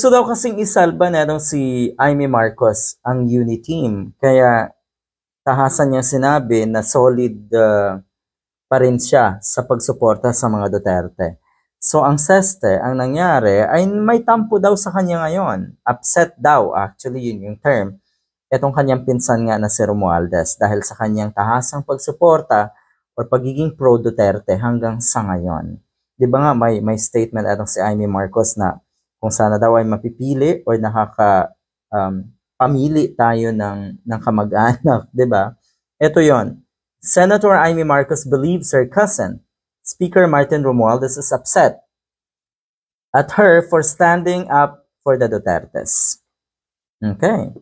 Gusto daw kasing isalba na itong si Aimee Marcos ang uni team. Kaya tahasan niya sinabi na solid uh, pa rin siya sa pagsuporta sa mga Duterte. So ang SESTE, ang nangyari ay may tampo daw sa kanya ngayon. Upset daw, actually yun yung term. Itong kanyang pinsan nga na si Romualdez dahil sa kanyang tahasang pagsuporta o pagiging pro-Duterte hanggang sa ngayon. Di ba nga may, may statement atong si Amy Marcos na kung sana daw ay mapipili or nakaka um, pamili tayo ng, ng kamag-anak, di ba? Ito yon. Senator Amy Marcos believes her cousin, Speaker Martin Romualdez, is upset at her for standing up for the Dutertes. Okay.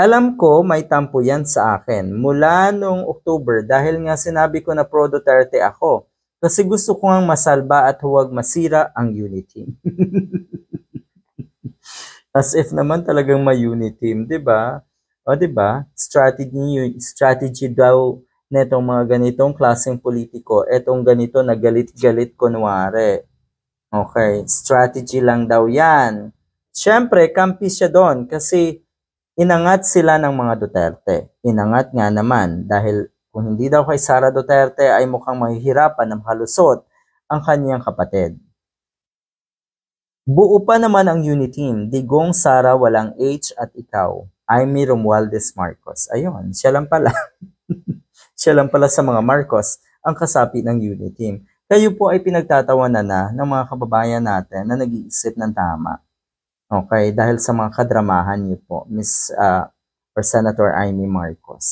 Alam ko may tampo yan sa akin mula noong October dahil nga sinabi ko na pro-Duterte ako kasi gusto ko ang masalba at huwag masira ang unity. As if naman talagang may team, 'di ba? O 'di ba? Strategy strategy daw netong mga ganitong klaseng politiko, etong ganito na galit-galit kunwari. Okay, strategy lang daw 'yan. Siyempre, kampi siya doon kasi inangat sila ng mga Duterte. Inangat nga naman dahil kung hindi daw kay Sara Duterte ay mukhang mahihirapan ng halusot ang kanyang kapatid. Buo pa naman ang unit team. Digong, Sara, walang H at ikaw. Amy Romualdez Marcos. Ayun, siya lang pala. siya lang pala sa mga Marcos ang kasapi ng unit team. Kayo po ay pinagtatawanan na ng mga kababayan natin na nag-iisip ng tama. Okay, dahil sa mga kadramahan niyo po, Miss uh, or Senator Amy Marcos.